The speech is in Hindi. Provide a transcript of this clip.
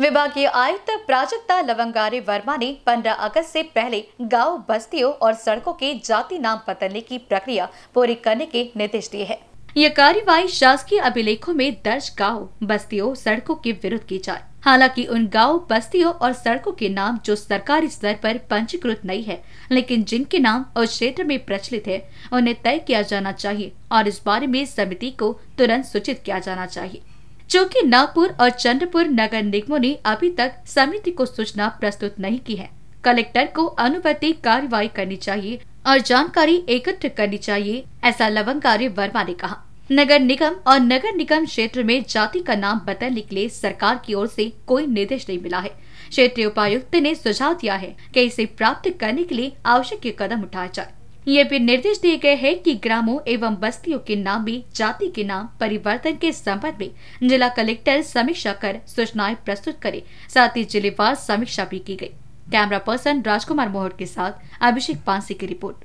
विभागीय आयुक्त प्राजक्ता लवंगारे वर्मा ने 15 अगस्त से पहले गांव बस्तियों और सड़कों के जाति नाम बदलने की प्रक्रिया पूरी करने के निर्देश दिए हैं यह कार्यवाही शासकीय अभिलेखों में दर्ज गाँव बस्तियों सड़कों के विरुद्ध की जाए हालांकि उन गाँव बस्तियों और सड़कों के नाम जो सरकारी स्तर पर पंजीकृत नहीं है लेकिन जिनके नाम और क्षेत्र में प्रचलित है उन्हें तय किया जाना चाहिए और इस बारे में समिति को तुरंत सूचित किया जाना चाहिए चूँकी नागपुर और चंद्रपुर नगर निगमों ने अभी तक समिति को सूचना प्रस्तुत नहीं की है कलेक्टर को अनुपति कार्रवाई करनी चाहिए और जानकारी एकत्र करनी चाहिए ऐसा लवंगारी वर्मा ने कहा नगर निगम और नगर निगम क्षेत्र में जाति का नाम बदलने के लिए सरकार की ओर से कोई निर्देश नहीं मिला है क्षेत्रीय उपायुक्त ने सुझाव दिया है कि इसे प्राप्त करने के लिए आवश्यक कदम उठाया जाए ये भी निर्देश दिए गए हैं कि ग्रामों एवं बस्तियों के नाम में जाति के नाम परिवर्तन के संबंध में जिला कलेक्टर समीक्षा कर सूचनाएं प्रस्तुत करे साथ ही जिलेवार समीक्षा भी की गयी कैमरा पर्सन राजकुमार मोहर के साथ अभिषेक पांसी की रिपोर्ट